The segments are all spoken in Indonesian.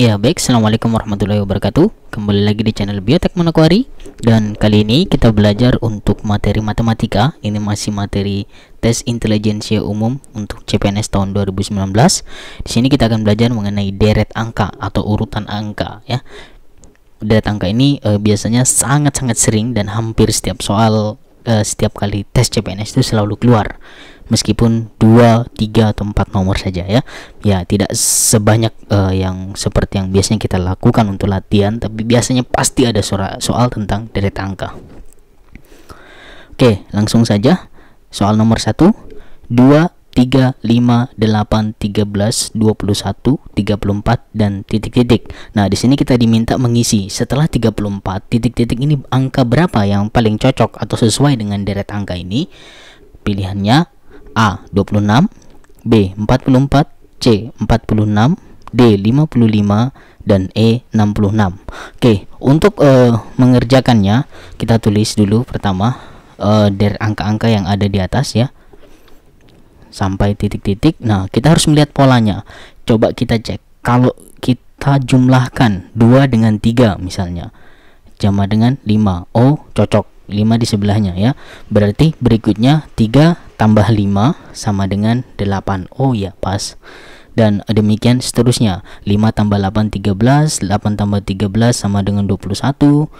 Ya baik, Assalamualaikum warahmatullahi wabarakatuh Kembali lagi di channel Biotek Manokwari Dan kali ini kita belajar untuk materi matematika Ini masih materi tes intelijensia umum untuk CPNS tahun 2019 Di sini kita akan belajar mengenai deret angka atau urutan angka ya Deret angka ini e, biasanya sangat-sangat sering dan hampir setiap soal e, Setiap kali tes CPNS itu selalu keluar meskipun dua, tiga atau empat nomor saja ya. Ya, tidak sebanyak uh, yang seperti yang biasanya kita lakukan untuk latihan, tapi biasanya pasti ada soal, soal tentang deret angka. Oke, langsung saja soal nomor satu, dua, tiga, lima, delapan, tiga belas, dua puluh satu, tiga puluh empat dan titik-titik. Nah, di sini kita diminta mengisi setelah tiga puluh empat titik-titik ini angka berapa yang paling cocok atau sesuai dengan deret angka ini? Pilihannya A. 26 B. 44 C. 46 D. 55 dan E. 66 Oke untuk uh, mengerjakannya kita tulis dulu pertama uh, dari angka-angka yang ada di atas ya sampai titik-titik nah kita harus melihat polanya coba kita cek kalau kita jumlahkan 2 dengan 3 misalnya jama dengan 5 Oh cocok 5 di sebelahnya ya berarti berikutnya 3 tambah 5 sama dengan 8 oh ya pas dan demikian seterusnya 5 tambah 8 13 8 tambah 13 sama dengan 21 13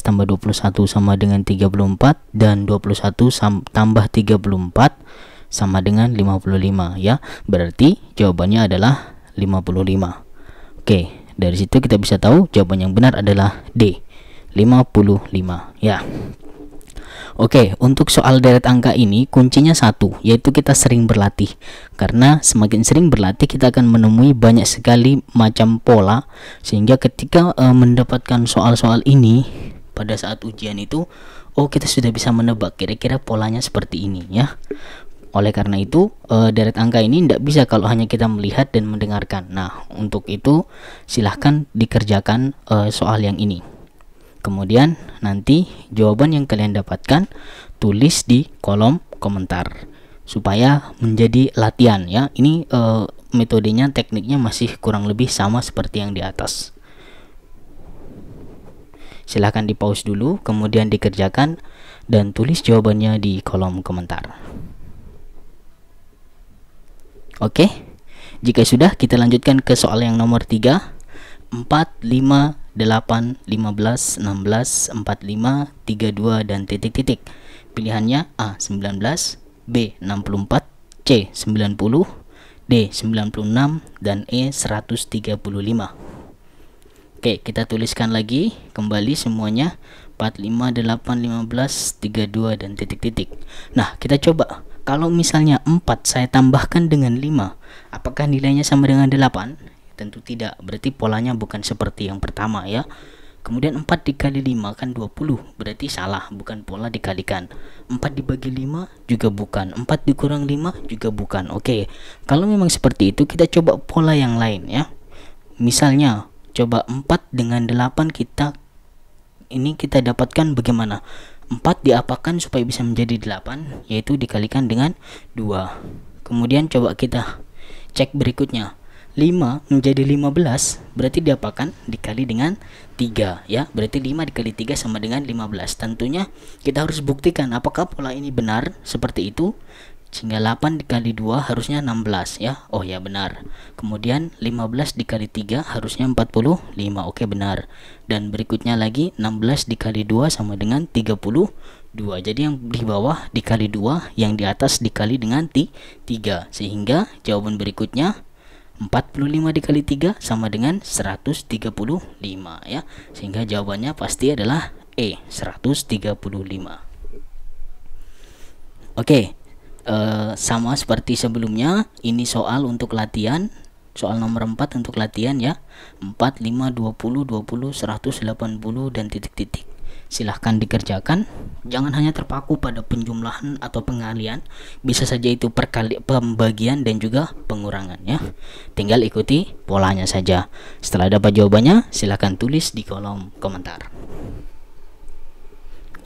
tambah 21 sama dengan 34 dan 21 tambah 34 sama dengan 55 ya berarti jawabannya adalah 55 oke dari situ kita bisa tahu jawaban yang benar adalah D 55 ya Oke, untuk soal deret angka ini kuncinya satu, yaitu kita sering berlatih. Karena semakin sering berlatih kita akan menemui banyak sekali macam pola sehingga ketika uh, mendapatkan soal-soal ini pada saat ujian itu, oh kita sudah bisa menebak kira-kira polanya seperti ini ya. Oleh karena itu, e, deret angka ini tidak bisa kalau hanya kita melihat dan mendengarkan. Nah, untuk itu silahkan dikerjakan e, soal yang ini. Kemudian nanti jawaban yang kalian dapatkan tulis di kolom komentar supaya menjadi latihan ya. Ini e, metodenya tekniknya masih kurang lebih sama seperti yang di atas. Silahkan di pause dulu, kemudian dikerjakan dan tulis jawabannya di kolom komentar. Oke, jika sudah kita lanjutkan ke soal yang nomor 3, 4, 5, 8, 15, 16, 45, 32, dan titik-titik. Pilihannya A. 19, B. 64, C. 90, D. 96, dan E. 135. Oke, kita tuliskan lagi kembali semuanya 45, 8, 15, 32, dan titik-titik. Nah, kita coba. Kalau misalnya 4 saya tambahkan dengan 5, apakah nilainya sama dengan 8? tentu tidak berarti polanya bukan seperti yang pertama ya kemudian 4 dikali 5 kan 20 berarti salah bukan pola dikalikan 4 dibagi 5 juga bukan 4 dikurang 5 juga bukan oke okay. kalau memang seperti itu kita coba pola yang lain ya misalnya coba 4 dengan 8 kita ini kita dapatkan bagaimana 4 diapakan supaya bisa menjadi 8 yaitu dikalikan dengan 2 kemudian coba kita cek berikutnya 5 menjadi 15 berarti diapakan dikali dengan 3 ya berarti 5 dikali 3 sama dengan 15 tentunya kita harus buktikan apakah pola ini benar seperti itu sehingga 8 dikali 2 harusnya 16 ya oh ya benar kemudian 15 dikali 3 harusnya 45 oke benar dan berikutnya lagi 16 dikali 2 sama dengan 32 jadi yang di bawah dikali 2 yang di atas dikali dengan 3 sehingga jawaban berikutnya 45 dikali 3 sama dengan 135 ya. Sehingga jawabannya pasti adalah E 135. Oke. okay. Eh, sama seperti sebelumnya, ini soal untuk latihan soal nomor 4 untuk latihan ya 4 5 20 20 180 dan titik-titik silahkan dikerjakan jangan hanya terpaku pada penjumlahan atau pengalian bisa saja itu perkali pembagian dan juga pengurangan ya tinggal ikuti polanya saja setelah dapat jawabannya silahkan tulis di kolom komentar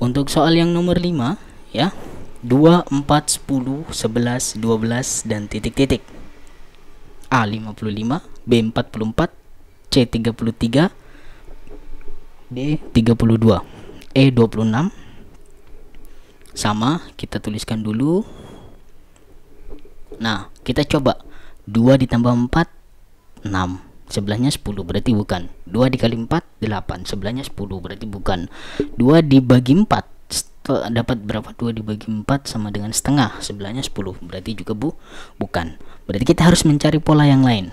untuk soal yang nomor 5 ya 2, 4, 10, 11, 12 dan titik-titik A 55, B 44, C 33, D 32 E26 sama kita tuliskan dulu nah kita coba 2 ditambah 4 6 sebelahnya 10 berarti bukan 2 dikali 4 8 sebelahnya 10 berarti bukan 2 dibagi 4 dapat berapa 2 dibagi 4 sama dengan setengah sebelahnya 10 berarti juga bu bukan berarti kita harus mencari pola yang lain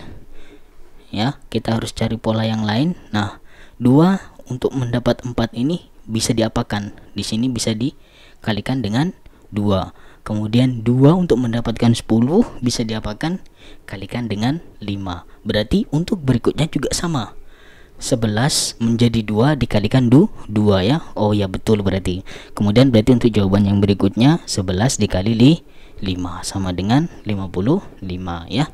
ya kita harus cari pola yang lain nah 2 untuk mendapat 4 ini bisa diapakan? Di sini bisa dikalikan dengan 2. Kemudian 2 untuk mendapatkan 10 bisa diapakan? Kalikan dengan 5. Berarti untuk berikutnya juga sama. 11 menjadi 2 dikalikan du 2 ya. Oh ya betul berarti. Kemudian berarti untuk jawaban yang berikutnya 11 dikali 5 sama dengan 55 ya.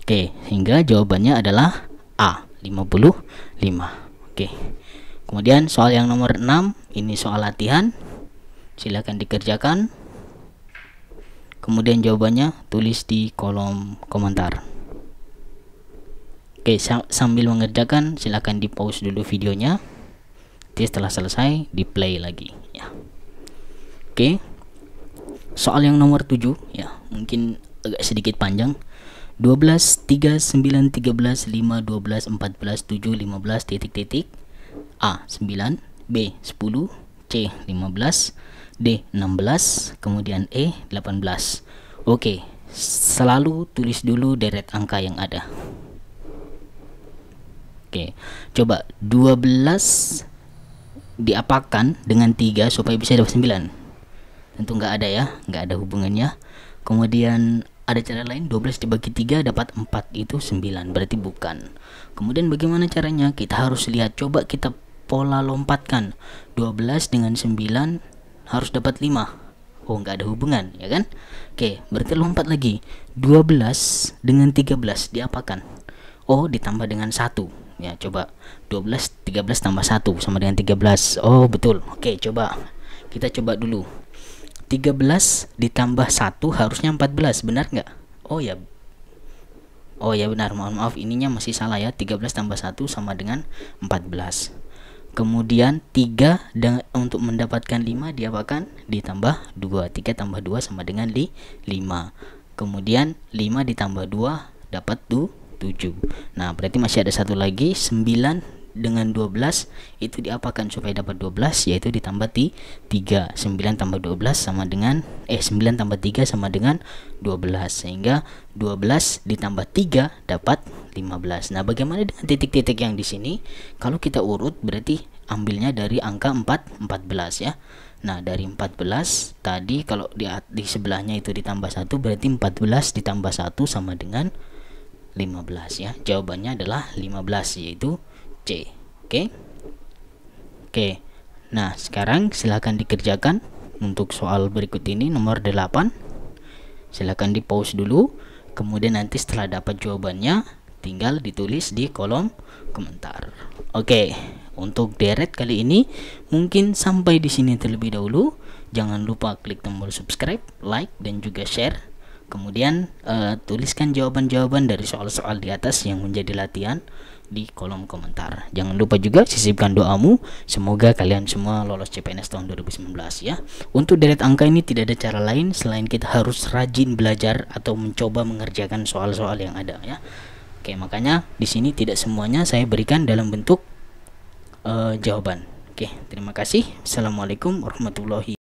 Oke, hingga jawabannya adalah A 55. Oke. Kemudian soal yang nomor 6, ini soal latihan. Silakan dikerjakan. Kemudian jawabannya tulis di kolom komentar. Oke, sambil mengerjakan silakan di pause dulu videonya. Nanti setelah selesai di play lagi ya. Oke. Soal yang nomor 7 ya, mungkin agak sedikit panjang. 12 3 9 13 5 12 14 7 15 titik titik A 9, B 10, C 15, D 16, kemudian E 18. Oke, selalu tulis dulu deret angka yang ada. Oke, coba 12 diapakan dengan 3 supaya bisa dapat 9. Tentu nggak ada ya, nggak ada hubungannya. Kemudian ada cara lain 12 dibagi 3 dapat 4 itu 9 berarti bukan kemudian bagaimana caranya kita harus lihat coba kita pola lompatkan 12 dengan 9 harus dapat 5 oh nggak ada hubungan ya kan oke berarti lompat lagi 12 dengan 13 diapakan oh ditambah dengan satu ya coba 12 13 tambah 1 sama dengan 13 oh betul oke coba kita coba dulu 13 ditambah 1 harusnya 14 benar nggak oh ya oh ya benar mohon maaf ininya masih salah ya 13 tambah 1 sama dengan 14 Kemudian 3 dan untuk mendapatkan 5 diapakan? Ditambah 2. 3 tambah 2 sama dengan 5. Kemudian 5 ditambah 2 dapat 7. Nah, berarti masih ada satu lagi 9 dengan 12 itu diapakan supaya dapat 12 yaitu ditambah di 3 9 tambah 12 sama dengan eh 9 tambah 3 sama dengan 12 sehingga 12 ditambah 3 dapat 15. Nah, bagaimana dengan titik-titik yang di sini? Kalau kita urut berarti ambilnya dari angka 4 14 ya. Nah, dari 14 tadi kalau di di sebelahnya itu ditambah 1 berarti 14 ditambah 1 sama dengan 15 ya. Jawabannya adalah 15 yaitu C. Oke. Okay? Oke. Okay. Nah, sekarang silahkan dikerjakan untuk soal berikut ini nomor 8. Silahkan di pause dulu kemudian nanti setelah dapat jawabannya tinggal ditulis di kolom komentar oke untuk deret kali ini mungkin sampai di sini terlebih dahulu jangan lupa klik tombol subscribe like dan juga share kemudian uh, tuliskan jawaban-jawaban dari soal-soal di atas yang menjadi latihan di kolom komentar jangan lupa juga sisipkan doamu semoga kalian semua lolos CPNS tahun 2019 ya untuk deret angka ini tidak ada cara lain selain kita harus rajin belajar atau mencoba mengerjakan soal-soal yang ada ya Oke, makanya di sini tidak semuanya saya berikan dalam bentuk uh, jawaban. Oke, terima kasih. Assalamualaikum warahmatullahi